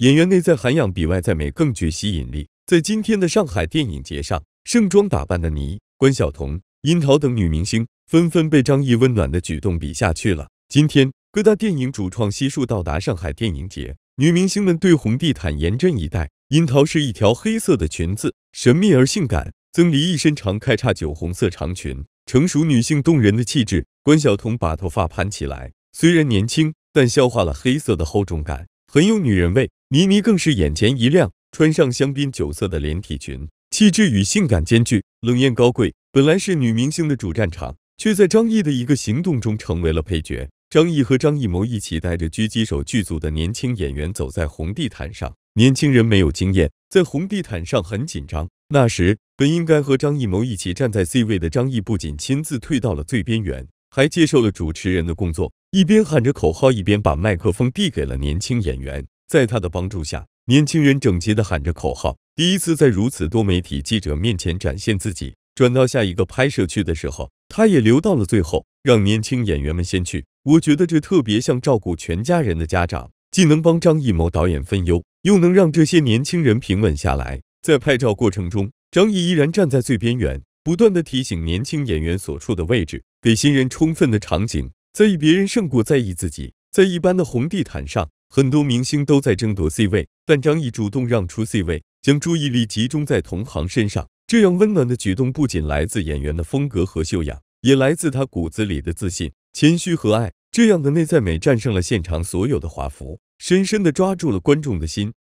演员内在涵养比外在美更具吸引力。在今天的上海电影节上，盛装打扮的倪、关晓彤、殷桃等女明星纷纷被张译温暖的举动比下去了。今天，各大电影主创悉数到达上海电影节，女明星们对红地毯严阵以待。殷桃是一条黑色的裙子，神秘而性感；曾黎一身长开叉酒红色长裙，成熟女性动人的气质。关晓彤把头发盘起来，虽然年轻，但消化了黑色的厚重感。很有女人味，倪妮更是眼前一亮，穿上香槟酒色的连体裙，气质与性感兼具，冷艳高贵。本来是女明星的主战场，却在张译的一个行动中成为了配角。张译和张艺谋一起带着狙击手剧组的年轻演员走在红地毯上，年轻人没有经验，在红地毯上很紧张。那时本应该和张艺谋一起站在 C 位的张译，不仅亲自退到了最边缘，还接受了主持人的工作。一边喊着口号，一边把麦克风递给了年轻演员。在他的帮助下，年轻人整齐地喊着口号。第一次在如此多媒体记者面前展现自己，转到下一个拍摄区的时候，他也留到了最后，让年轻演员们先去。我觉得这特别像照顾全家人的家长，既能帮张艺谋导演分忧，又能让这些年轻人平稳下来。在拍照过程中，张译依然站在最边缘，不断地提醒年轻演员所处的位置，给新人充分的场景。在意别人胜过在意自己。在一般的红地毯上，很多明星都在争夺 C 位，但张译主动让出 C 位，将注意力集中在同行身上。这样温暖的举动，不仅来自演员的风格和修养，也来自他骨子里的自信、谦虚和爱。这样的内在美战胜了现场所有的华服，深深的抓住了观众的心。